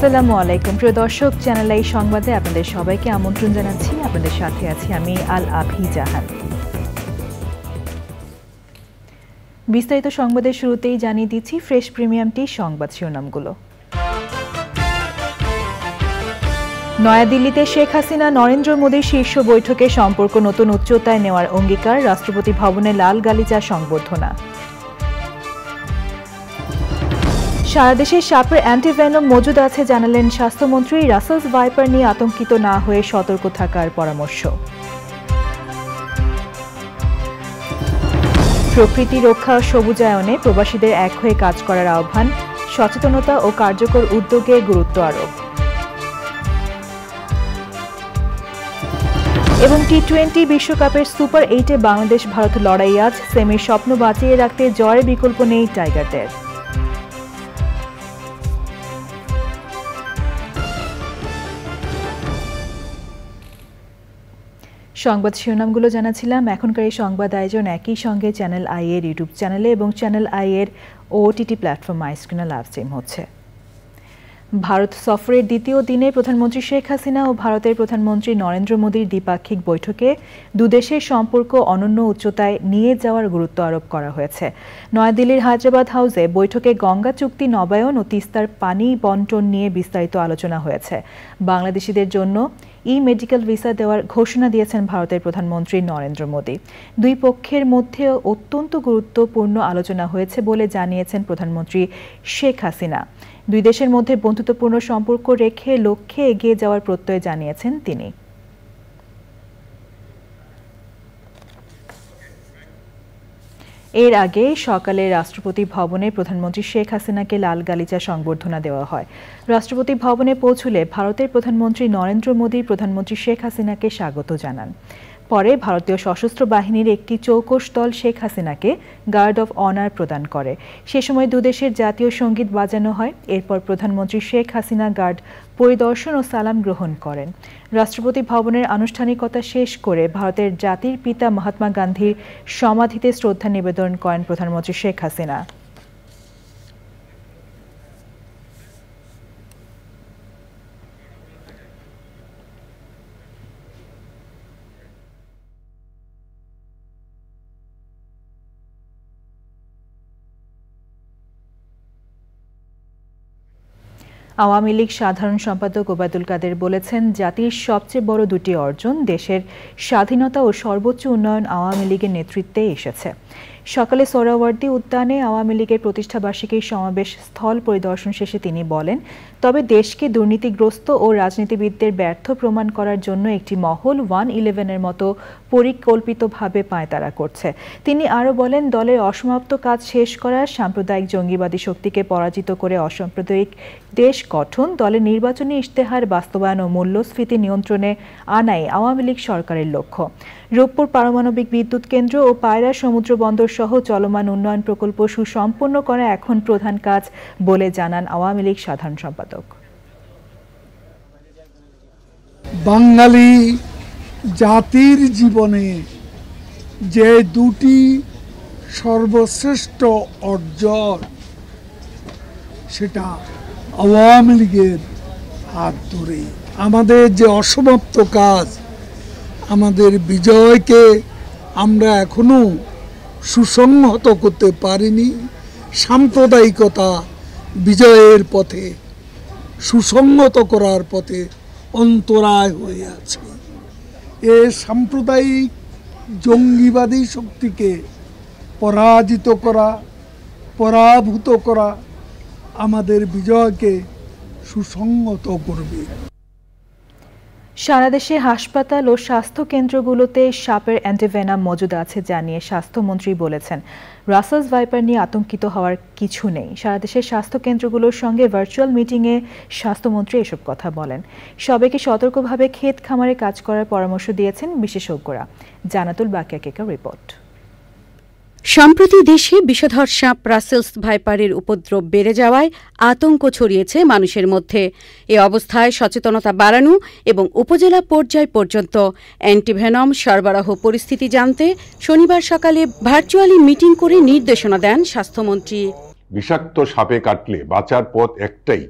আসসালামু আলাইকুম প্রিয় দর্শক চ্যানেল এই সংবাদে আপনাদের সবাইকে আমন্ত্রণ জানাচ্ছি আপনাদের সাথে আছি আমি আল আফি জাহান বিস্তারিত সংবাদের শুরুতেই জানিয়ে দিচ্ছি ফ্রেশ প্রিমিয়ামটি সংবাদ শিরোনামগুলো নয়াদিল্লিতে শেখ হাসিনা নরেন্দ্র মোদীর শীর্ষ বৈঠকে সম্পর্ক নতুন উচ্চতায় নেওয়ার অঙ্গীকার রাষ্ট্রপতি ভবনে লাল গালিচা সংবর্ধনা সারা দেশে সাপের অ্যান্টিভেনম মজুদ আছে জানালেন স্বাস্থ্যমন্ত্রী রাসেলস ভাইপার নিয়ে আতঙ্কিত না হয়ে সতর্ক থাকার পরামর্শ প্রকৃতি রক্ষা সবুজায়নে প্রবাসীদের এক হয়ে কাজ করার আহ্বান সচেতনতা ও কার্যকর উদ্যোগে গুরুত্ব আরোপ এবং টি টোয়েন্টি বিশ্বকাপের সুপার এইটে বাংলাদেশ ভারত লড়াই আজ সেমির স্বপ্ন বাঁচিয়ে রাখতে জয়ের বিকল্প নেই টাইগারদের সংবাদ শিরোনামগুলো জানাছিলাম এখনকার এই সংবাদ আয়োজন একই সঙ্গে চ্যানেল আই এর ইউটিউব চ্যানেলে এবং চ্যানেল আই এর ওটিটি প্ল্যাটফর্ম আইস্ক্রিনে লাভ স্ট্রিম হচ্ছে ভারত সফরের দ্বিতীয় দিনে প্রধানমন্ত্রী শেখ হাসিনা ও ভারতের প্রধানমন্ত্রী নরেন্দ্র মোদীর দ্বিপাক্ষিক বৈঠকে দুদেশের সম্পর্ক অনন্য উচ্চতায় নিয়ে যাওয়ার গুরুত্ব আরোপ করা হয়েছে নয়াদিল্লির হায়দ্রাবাদ হাউসে বৈঠকে গঙ্গা চুক্তি নবায়ন ও তিস্তার পানি বন্টন নিয়ে বিস্তারিত আলোচনা হয়েছে বাংলাদেশিদের জন্য ই মেডিকেল ভিসা দেওয়ার ঘোষণা দিয়েছেন ভারতের প্রধানমন্ত্রী নরেন্দ্র মোদী দুই পক্ষের মধ্যে অত্যন্ত গুরুত্বপূর্ণ আলোচনা হয়েছে বলে জানিয়েছেন প্রধানমন্ত্রী শেখ হাসিনা দুই দেশের মধ্যে বন্ধুত্বপূর্ণ সম্পর্ক রেখে লক্ষ্যে এগিয়ে যাওয়ার প্রত্যয় জানিয়েছেন তিনি এর আগে সকালে রাষ্ট্রপতি ভবনে প্রধানমন্ত্রী শেখ হাসিনাকে লাল গালিচা সংবর্ধনা দেওয়া হয় রাষ্ট্রপতি ভবনে পৌঁছলে ভারতের প্রধানমন্ত্রী নরেন্দ্র মোদী প্রধানমন্ত্রী শেখ হাসিনাকে স্বাগত জানান পরে ভারতীয় সশস্ত্র বাহিনীর একটি চৌকস দল শেখ হাসিনাকে গার্ড অব অনার প্রদান করে সে সময় দুদেশের জাতীয় সঙ্গীত বাজানো হয় এরপর প্রধানমন্ত্রী শেখ হাসিনা গার্ড পরিদর্শন ও সালাম গ্রহণ করেন রাষ্ট্রপতি ভবনের আনুষ্ঠানিকতা শেষ করে ভারতের জাতির পিতা মহাত্মা গান্ধীর সমাধিতে শ্রদ্ধা নিবেদন করেন প্রধানমন্ত্রী শেখ হাসিনা আওয়ামী লীগ সাধারণ সম্পাদক ওবায়দুল কাদের বলেছেন জাতির সবচেয়ে বড় দুটি অর্জন দেশের স্বাধীনতা ও সর্বোচ্চ উন্নয়ন আওয়ামী লীগের নেতৃত্বে এসেছে সকালে সোহরাওয়ার্দী উদ্যানে আওয়ামী লীগের প্রতিষ্ঠাবার্ষিকীর সমাবেশ স্থল পরিদর্শন শেষে তিনি বলেন তবে দেশকে দুর্নীতিগ্রস্ত ও রাজনীতিবিদদের ব্যর্থ প্রমাণ করার জন্য একটি মহল ওয়ান ইলেভেনের মতো পরিকল্পিতভাবে পায়তারা করছে তিনি আরও বলেন দলের অসমাপ্ত কাজ শেষ করা সাম্প্রদায়িক জঙ্গিবাদী শক্তিকে পরাজিত করে অসাম্প্রদায়িক দেশ গঠন দলের নির্বাচনী ইশতেহার বাস্তবায়ন ও মূল্যস্ফীতি নিয়ন্ত্রণে আনাই আওয়ামী লীগ সরকারের লক্ষ্য রূপপুর পারমাণবিক বিদ্যুৎ কেন্দ্র ও পায়রা সমুদ্র বন্দর সহ চলমান উন্নয়ন প্রকল্প সুসম্পন্ন করা এখন প্রধান কাজ বলে জানান আওয়ামী লীগ সাধারণ সম্পাদক বাঙালি জাতির জীবনে যে দুটি সর্বশ্রেষ্ঠ অর্জন সেটা আওয়ামী লীগের হাত ধরে আমাদের যে অসমাপ্ত কাজ আমাদের বিজয়কে আমরা এখনও সুসংহত করতে পারেনি সাম্প্রদায়িকতা বিজয়ের পথে সুসংহত করার পথে অন্তরায় হয়ে আছে এ সাম্প্রদায়িক জঙ্গিবাদী শক্তিকে পরাজিত করা পরাভূত করা আমাদের বিজয়কে সুসংহত করবে সারা দেশে হাসপাতাল ও স্বাস্থ্য কেন্দ্রগুলোতে সাপের অ্যান্টিভেনাম মজুদ আছে জানিয়ে স্বাস্থ্যমন্ত্রী বলেছেন রাসেলস ভাইপার নিয়ে আতঙ্কিত হওয়ার কিছু নেই সারা দেশের স্বাস্থ্য কেন্দ্রগুলোর সঙ্গে ভার্চুয়াল মিটিংয়ে স্বাস্থ্যমন্ত্রী এসব কথা বলেন সবাইকে সতর্কভাবে ক্ষেত খামারে কাজ করার পরামর্শ দিয়েছেন বিশেষজ্ঞরা জানাতুল বাকিয়া কেকা রিপোর্ট সম্প্রতি দেশে বিষধর সাঁপ ব্রাসেলস ভাইপারের উপদ্রব বেড়ে যাওয়ায় আতঙ্ক ছড়িয়েছে মানুষের মধ্যে এ অবস্থায় সচেতনতা বাড়ানো এবং উপজেলা পর্যায় পর্যন্ত অ্যান্টিভেনম সরবরাহ পরিস্থিতি জানতে শনিবার সকালে ভার্চুয়ালি মিটিং করে নির্দেশনা দেন স্বাস্থ্যমন্ত্রী বিষাক্ত সাপে কাটলে বাঁচার পথ একটাই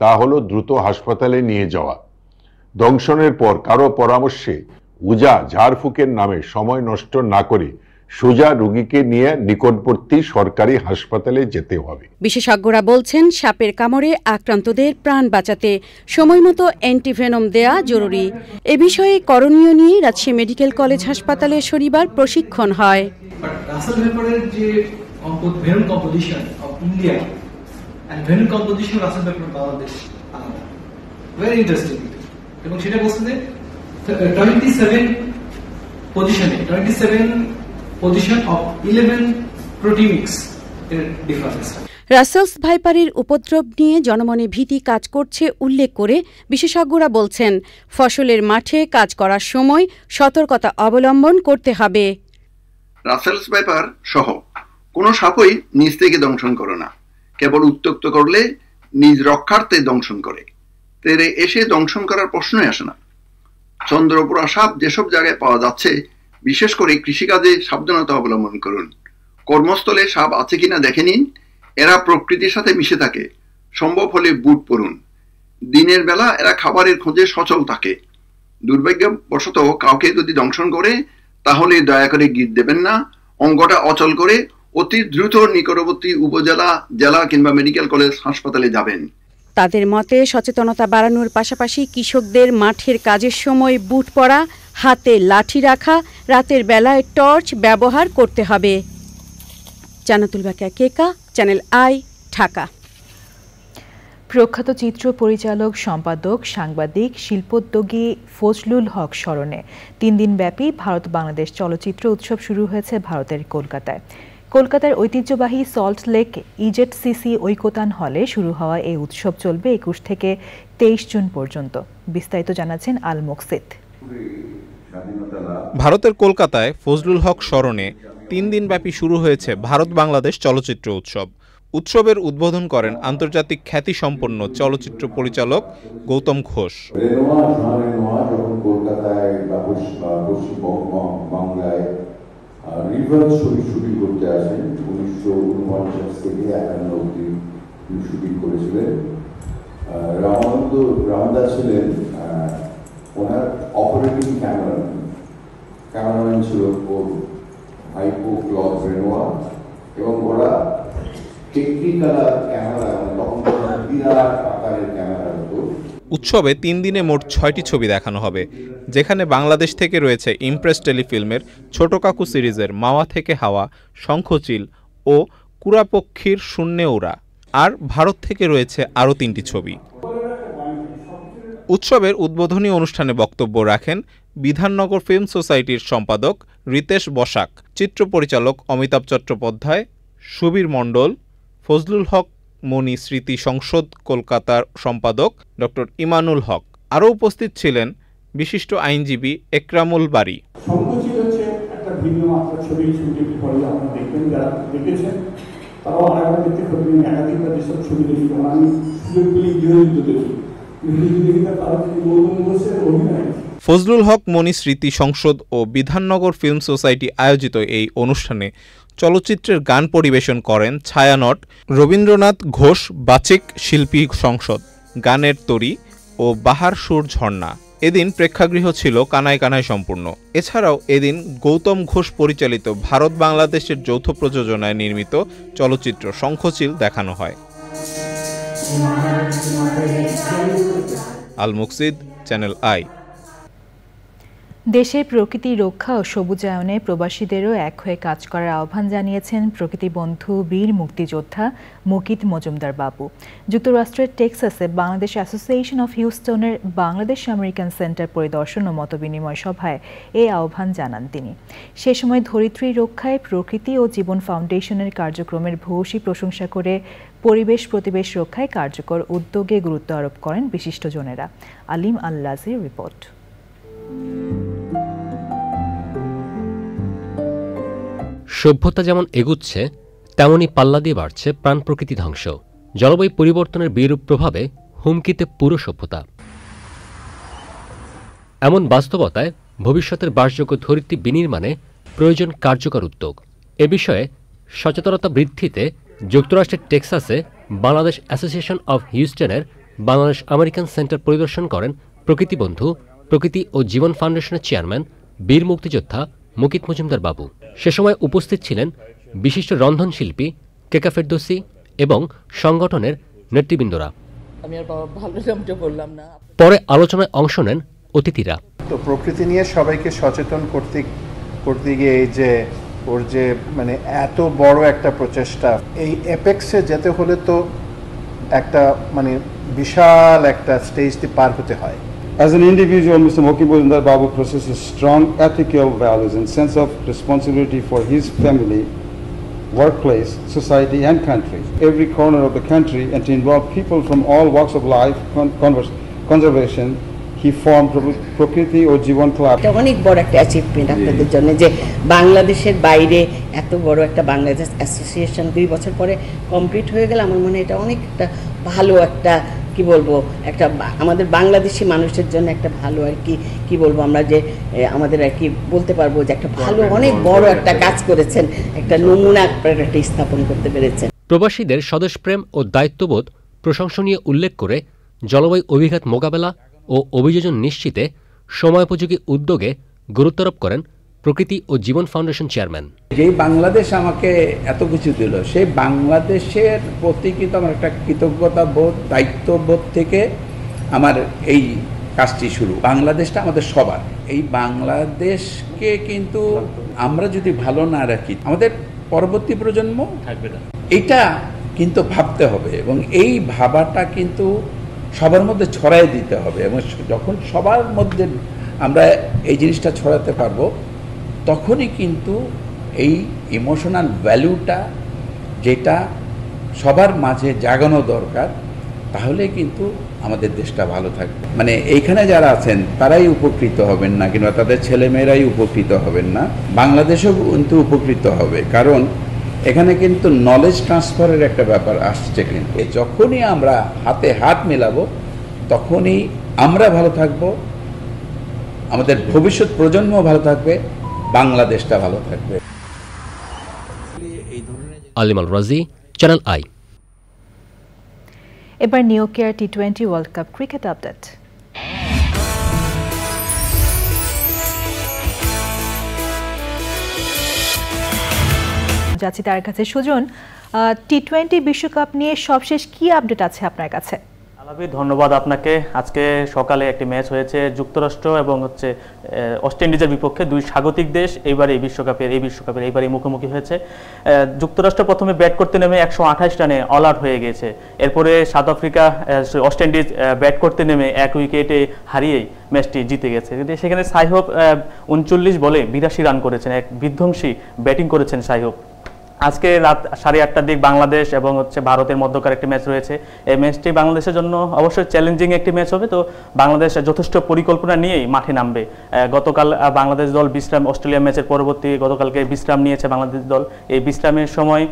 তা হল দ্রুত হাসপাতালে নিয়ে যাওয়া দংশনের পর কারো পরামর্শে উজা ঝাড়ফুকের নামে সময় নষ্ট না করে সোজা রোগীকে নিয়ে নিকটবর্তী সরকারি হাসপাতালে যেতে হবে বিশেষজ্ঞরা বলছেন সাপের কামড়ে আক্রান্তদের প্রাণ বাঁচাতে সময়মতো অ্যান্টিভেনম দেয়া জরুরি এ বিষয়ে করণীয় নিয়ে রাজশাহী মেডিকেল কলেজ হাসপাতালে শনিবার প্রশিক্ষণ হয় এবং সেটা বলছে যে টোয়েন্টি সেভেন পজিশনে twenty seven position of eleven প্রোটিমিক্স এর ডিফারেন্স রাসেলস ভাইপারির উপদ্রব নিয়ে জনমনে ভীতি কাজ করছে উল্লেখ করে বিশেষজ্ঞরা বলছেন ফসলের মাঠে কাজ করার সময় সতর্কতা অবলম্বন করতে হবে রাসেলস ভাইপার সহ কোনো সাপই নিজ থেকে দংশন করে না কেবল উত্তক্ত করলে নিজ রক্ষার্থে দংশন করে তেরে এসে দংশন করার প্রশ্নই আসে না চন্দ্রপুরা সাপ যেসব জায়গায় পাওয়া যাচ্ছে বিশেষ করে কৃষিকাজে সাবধানতা অবলম্বন করুন কর্মস্থলে সাপ আছে কিনা দেখে নিন এরা প্রকৃতির সাথে মিশে থাকে সম্ভব হলে বুট পরুন দিনের বেলা এরা খাবারের খোঁজে সচল থাকে দুর্ভাগ্যবশত কাউকে যদি দংশন করে তাহলে দয়া করে গিট দেবেন না অঙ্গটা অচল করে অতি দ্রুত নিকটবর্তী উপজেলা জেলা কিংবা মেডিকেল কলেজ হাসপাতালে যাবেন তাদের মতে সচেতনতা বাড়ানোর পাশাপাশি কৃষকদের মাঠের কাজের সময় বুট পরা হাতে লাঠি রাখা রাতের বেলায় টর্চ ব্যবহার করতে হবে জানাতুল বাকিয়া কেকা চ্যানেল আই ঢাকা প্রখ্যাত চিত্র পরিচালক সম্পাদক সাংবাদিক শিল্পোদ্যোগী ফজলুল হক স্মরণে তিন দিনব্যাপী ভারত বাংলাদেশ চলচ্চিত্র উৎসব শুরু হয়েছে ভারতের কলকাতায় কলকাতার ঐতিহ্যবাহী সল্ট লেক সিসি ঐকতান হলে শুরু হওয়া এই উৎসব চলবে একুশ থেকে তেইশ জুন পর্যন্ত বিস্তারিত জানাচ্ছেন আল মোকসিদ ভারতের কলকাতায় ফজলুল হক স্মরণে তিন দিনব্যাপী শুরু হয়েছে ভারত বাংলাদেশ চলচ্চিত্র উৎসব উৎসবের উদ্বোধন করেন আন্তর্জাতিক খ্যাতিসম্পন্ন চলচ্চিত্র পরিচালক গৌতম ঘোষ রিভার্স ছবি শুটিং করতে আসেন উনিশশো উনপঞ্চাশ থেকে একান্ন অব্দি শুটিং করেছিলেন রামানন্দ রামদা ছিলেন ওনার অপারেটিং ক্যামেরাম্যান ক্যামেরাম্যান ছিল ওর হাইপো ক্লথ রেনোয়া এবং ওরা টেকনিক্যাল মানে ক্যামেরা তখন বিরাট উৎসবে তিন দিনে মোট ছয়টি ছবি দেখানো হবে যেখানে বাংলাদেশ থেকে রয়েছে ইমপ্রেস টেলিফিল্মের ছোট কাকু সিরিজের মাওয়া থেকে হাওয়া শঙ্খচিল ও কুরাপক্ষীর শূন্যে ওরা আর ভারত থেকে রয়েছে আরও তিনটি ছবি উৎসবের উদ্বোধনী অনুষ্ঠানে বক্তব্য রাখেন বিধাননগর ফিল্ম সোসাইটির সম্পাদক রিতেশ বসাক চিত্র পরিচালক অমিতাভ চট্টোপাধ্যায় সুবীর মণ্ডল ফজলুল হক মণি স্মৃতি সংসদ কলকাতার সম্পাদক ডক্টর ইমানুল হক আরও উপস্থিত ছিলেন বিশিষ্ট আইনজীবী একরামুল বাড়ি তারাও ছবি দেখি আমি সুযোগ পেলে দেখি দেখি তারা গৌতম ঘোষের অভিনয় ফজলুল হক মনি স্মৃতি সংসদ ও বিধাননগর ফিল্ম সোসাইটি আয়োজিত এই অনুষ্ঠানে চলচ্চিত্রের গান পরিবেশন করেন ছায়ানট রবীন্দ্রনাথ ঘোষ বাচিক শিল্পী সংসদ গানের তরি ও বাহার সুর ঝর্ণা এদিন প্রেক্ষাগৃহ ছিল কানায় কানায় সম্পূর্ণ এছাড়াও এদিন গৌতম ঘোষ পরিচালিত ভারত বাংলাদেশের যৌথ প্রযোজনায় নির্মিত চলচ্চিত্র শঙ্খচিল দেখানো হয় আল মুকসিদ চ্যানেল আই দেশের প্রকৃতি রক্ষা ও সবুজায়নে প্রবাসীদেরও এক হয়ে কাজ করার আহ্বান জানিয়েছেন প্রকৃতি বন্ধু বীর মুক্তিযোদ্ধা মুকিত মজুমদার বাবু যুক্তরাষ্ট্রের টেক্সাসে বাংলাদেশ অ্যাসোসিয়েশন অফ হিউস্টনের বাংলাদেশ আমেরিকান সেন্টার পরিদর্শন ও মতবিনিময় সভায় এই আহ্বান জানান তিনি সে সময় ধরিত্রী রক্ষায় প্রকৃতি ও জীবন ফাউন্ডেশনের কার্যক্রমের ভূয়সী প্রশংসা করে পরিবেশ প্রতিবেশ রক্ষায় কার্যকর উদ্যোগে গুরুত্ব আরোপ করেন বিশিষ্টজনেরা আলিম আল্লাজির রিপোর্ট সভ্যতা যেমন এগুচ্ছে তেমনই পাল্লা দিয়ে বাড়ছে প্রাণ প্রকৃতি ধ্বংস জলবায়ু পরিবর্তনের বিরূপ প্রভাবে হুমকিতে পুরো সভ্যতা এমন বাস্তবতায় ভবিষ্যতের বাসযোগ্য ধরিত্রী বিনির্মাণে প্রয়োজন কার্যকর উদ্যোগ এ বিষয়ে সচেতনতা বৃদ্ধিতে যুক্তরাষ্ট্রের টেক্সাসে বাংলাদেশ অ্যাসোসিয়েশন অব হিউস্টনের বাংলাদেশ আমেরিকান সেন্টার পরিদর্শন করেন প্রকৃতিবন্ধু প্রকৃতি ও জীবন ফাউন্ডেশনের চেয়ারম্যান বীর মুক্তিযোদ্ধা মুকিত মজুমদার বাবু সে সময় উপস্থিত ছিলেন বিশিষ্ট রন্ধনশিল্পী কেকা ফেরদোসি এবং সংগঠনের নেতৃবৃন্দরা পরে আলোচনায় অংশ নেন অতিথিরা তো প্রকৃতি নিয়ে সবাইকে সচেতন করতে করতে গিয়ে এই যে ওর যে মানে এত বড় একটা প্রচেষ্টা এই অ্যাপেক্সে যেতে হলে তো একটা মানে বিশাল একটা স্টেজটি পার হতে হয় As an individual, Mr. Mokibuzundar Babu possesses strong ethical values and sense of responsibility for his family, workplace, society, and country. Every corner of the country, and to involve people from all walks of life, con- conservation, he formed প্রকৃতি ও জীবন club এটা অনেক বড় একটা achievement আপনাদের জন্য যে বাংলাদেশের বাইরে এত বড় একটা বাংলাদেশ অ্যাসোসিয়েশন দুই বছর পরে কমপ্লিট হয়ে কি বলবো একটা আমাদের বাংলাদেশি মানুষের জন্য একটা ভালো আর কি কি বলবো আমরা যে আমাদের আর কি বলতে পারবো যে একটা ভালো অনেক বড় একটা কাজ করেছেন একটা নমুনা একটা স্থাপন করতে পেরেছেন প্রবাসীদের স্বদেশপ্রেম ও দায়িত্ববোধ প্রশংসনীয় উল্লেখ করে জলবায়ু অভিঘাত মোকাবেলা ও অভিযোজন নিশ্চিতে সময়োপযোগী উদ্যোগে গুরুত্বারোপ করেন প্রকৃতি ও জীবন ফাউন্ডেশন চেয়ারম্যান যেই বাংলাদেশ আমাকে এত কিছু দিল সেই বাংলাদেশের প্রতি কিন্তু আমার একটা কৃতজ্ঞতা বোধ দায়িত্ববোধ থেকে আমার এই কাজটি শুরু বাংলাদেশটা আমাদের সবার এই বাংলাদেশকে কিন্তু আমরা যদি ভালো না রাখি আমাদের পরবর্তী প্রজন্ম থাকবে না এটা কিন্তু ভাবতে হবে এবং এই ভাবাটা কিন্তু সবার মধ্যে ছড়াই দিতে হবে এবং যখন সবার মধ্যে আমরা এই জিনিসটা ছড়াতে পারবো তখনই কিন্তু এই ইমোশনাল ভ্যালুটা যেটা সবার মাঝে জাগানো দরকার তাহলে কিন্তু আমাদের দেশটা ভালো থাকবে মানে এইখানে যারা আছেন তারাই উপকৃত হবেন না কিংবা তাদের ছেলেমেয়েরাই উপকৃত হবেন না বাংলাদেশও কিন্তু উপকৃত হবে কারণ এখানে কিন্তু নলেজ ট্রান্সফারের একটা ব্যাপার আসছে কিন্তু যখনই আমরা হাতে হাত মেলাবো তখনই আমরা ভালো থাকব আমাদের ভবিষ্যৎ প্রজন্ম ভালো থাকবে বাংলাদেশটা ভালো থাকবে আলিমাল রাজি চ্যানেল আই এবার Newcare T twenty world cup cricket update যাচ্ছি তার কাছে সুজন টি টোয়েন্টি বিশ্বকাপ নিয়ে সবশেষ কি আপডেট আছে আপনার কাছে আলাবি ধন্যবাদ আপনাকে আজকে সকালে একটি ম্যাচ হয়েছে যুক্তরাষ্ট্র এবং হচ্ছে ওয়েস্ট ইন্ডিজের বিপক্ষে দুই স্বাগতিক দেশ এইবার এই বিশ্বকাপের এই বিশ্বকাপের এইবারই মুখোমুখি হয়েছে যুক্তরাষ্ট্র প্রথমে ব্যাট করতে নেমে একশো আঠাশ রানে অল আউট হয়ে গেছে এরপরে South Africa West Indies bat করতে নেমে এক উইকেটে হারিয়েই ম্যাচটি জিতে গেছে সেখানে সাইহব উনচল্লিশ বলে বিরাশি রান করেছেন এক বিধ্বংসী ব্যাটিং করেছেন সাইহব আজকে রাত সাড়ে আটটার দিক বাংলাদেশ এবং হচ্ছে ভারতের মধ্যকার একটি ম্যাচ রয়েছে এই ম্যাচটি বাংলাদেশের জন্য অবশ্যই চ্যালেঞ্জিং একটি ম্যাচ হবে তো বাংলাদেশ যথেষ্ট পরিকল্পনা নিয়েই মাঠে নামবে গতকাল বাংলাদেশ দল বিশ্রাম অস্ট্রেলিয়া ম্যাচের পরবর্তী গতকালকে বিশ্রাম নিয়েছে বাংলাদেশ দল এই বিশ্রামের সময়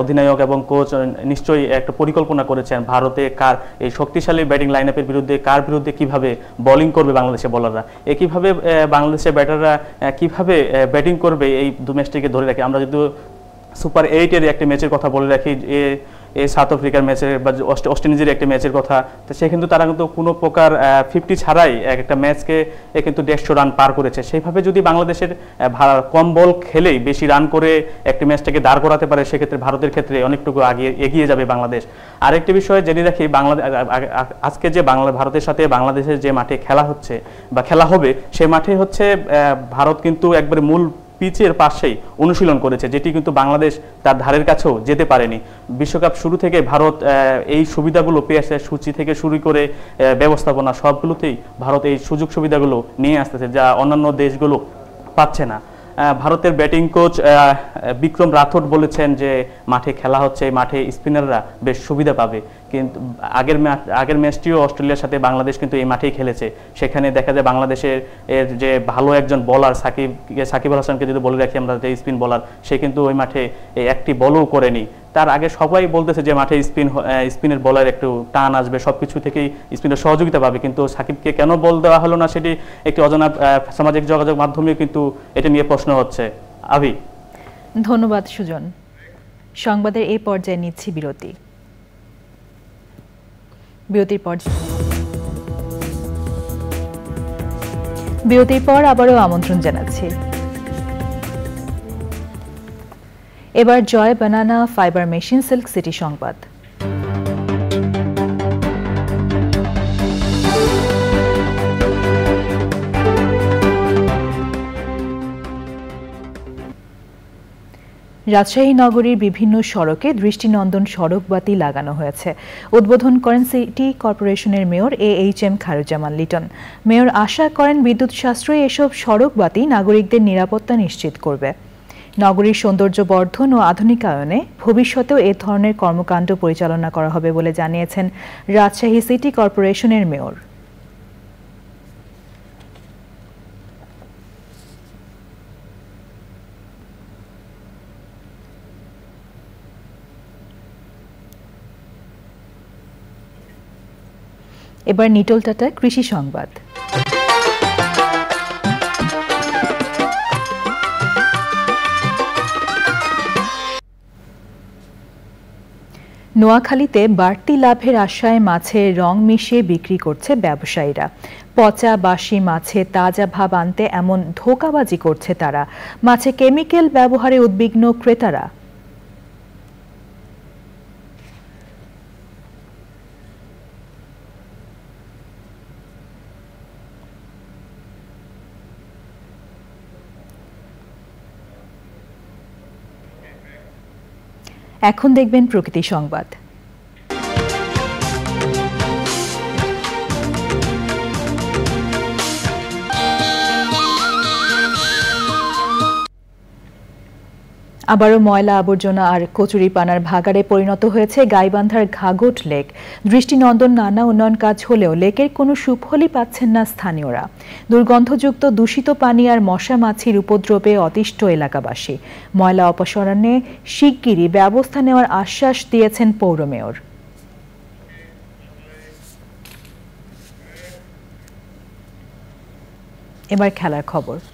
অধিনায়ক এবং কোচ নিশ্চয়ই একটা পরিকল্পনা করেছেন ভারতে কার এই শক্তিশালী ব্যাটিং লাইন আপের বিরুদ্ধে কার বিরুদ্ধে কিভাবে বোলিং করবে বাংলাদেশের বলাররা এ কীভাবে বাংলাদেশের ব্যাটাররা কিভাবে ব্যাটিং করবে এই দু ম্যাচটিকে ধরে রাখে আমরা যদি সুপার এইটের একটি ম্যাচের কথা বলে রাখি এ এই সাউথ আফ্রিকার ম্যাচের বা ইন্ডিজের একটি ম্যাচের কথা তো সে কিন্তু তারা কিন্তু কোনো প্রকার ফিফটি ছাড়াই এক একটা ম্যাচকে এ কিন্তু দেড়শো রান পার করেছে সেইভাবে যদি বাংলাদেশের কম বল খেলেই বেশি রান করে একটি ম্যাচটাকে দাঁড় করাতে পারে সেক্ষেত্রে ভারতের ক্ষেত্রে অনেকটুকু আগিয়ে এগিয়ে যাবে বাংলাদেশ আরেকটি বিষয় জেনে রাখি বাংলাদেশ আজকে যে বাংলা ভারতের সাথে বাংলাদেশের যে মাঠে খেলা হচ্ছে বা খেলা হবে সে মাঠে হচ্ছে ভারত কিন্তু একবারে মূল পিচের পাশেই অনুশীলন করেছে যেটি কিন্তু বাংলাদেশ তার ধারের কাছেও যেতে পারেনি বিশ্বকাপ শুরু থেকে ভারত এই সুবিধাগুলো পেয়েছে সূচি থেকে শুরু করে ব্যবস্থাপনা সবগুলোতেই ভারত এই সুযোগ সুবিধাগুলো নিয়ে আসতেছে যা অন্যান্য দেশগুলো পাচ্ছে না ভারতের ব্যাটিং কোচ বিক্রম রাথোড বলেছেন যে মাঠে খেলা হচ্ছে মাঠে স্পিনাররা বেশ সুবিধা পাবে কিন্তু আগের আগের ম্যাচটিও অস্ট্রেলিয়ার সাথে বাংলাদেশ কিন্তু এই মাঠেই খেলেছে সেখানে দেখা যায় বাংলাদেশের এর যে ভালো একজন বলার সাকিব আল হাসানকে যদি বলে রাখি আমরা যে স্পিন বলার সে কিন্তু ওই মাঠে একটি বলও করেনি তার আগে সবাই বলতেছে যে মাঠে স্পিন স্পিনের বলার একটু টান আসবে সব কিছু থেকেই স্পিনের সহযোগিতা পাবে কিন্তু সাকিবকে কেন বল দেওয়া হলো না সেটি একটি অজানা সামাজিক যোগাযোগ মাধ্যমে কিন্তু এটা নিয়ে প্রশ্ন হচ্ছে আবি ধন্যবাদ সুজন সংবাদের এই পর্যায়ে নিচ্ছি বিরতি বিরতির পর বিরতির পর আবারও আমন্ত্রণ জানাচ্ছি এবার Joy banana fibre machine silk city সংবাদ রাজশাহী নগরীর বিভিন্ন সড়কে দৃষ্টিনন্দন সড়ক বাতি লাগানো হয়েছে উদ্বোধন করেন সিটি কর্পোরেশনের mayor A H M Khairuzzaman Liton mayor আশা করেন বিদ্যুৎ সাশ্রয়ী এসব সড়ক বাতি নাগরিকদের নিরাপত্তা নিশ্চিত করবে নগরীর সৌন্দর্য বর্ধন ও আধুনিকায়নে ভবিষ্যতেও এ ধরনের কর্মকাণ্ড পরিচালনা করা হবে বলে জানিয়েছেন রাজশাহী সিটি কর্পোরেশনের মেয়র এবার নিটল টাটা কৃষি সংবাদ নোয়াখালীতে বাড়তি লাভের আশায় মাছে রং মিশিয়ে বিক্রি করছে ব্যবসায়ীরা পচা বাসি মাছে তাজা ভাব আনতে এমন ধোকাবাজি করছে তারা মাছে কেমিক্যাল ব্যবহারে উদ্বিগ্ন ক্রেতারা এখন দেখবেন প্রকৃতি সংবাদ আবারও ময়লা আবর্জনা আর কচুরিপানার ভাগাড়ে পরিণত হয়েছে গাইবান্ধার ঘাগট লেক দৃষ্টিনন্দন নানা উন্নয়ন কাজ হলেও লেকের কোনো সুফলই পাচ্ছেন না স্থানীয়রা দুর্গন্ধযুক্ত দূষিত পানি আর মশা মাছির উপদ্রবে অতিষ্ঠ এলাকাবাসী ময়লা অপসারণে শিগগিরই ব্যবস্থা নেওয়ার আশ্বাস দিয়েছেন পৌর মেয়র এবার খেলার খবর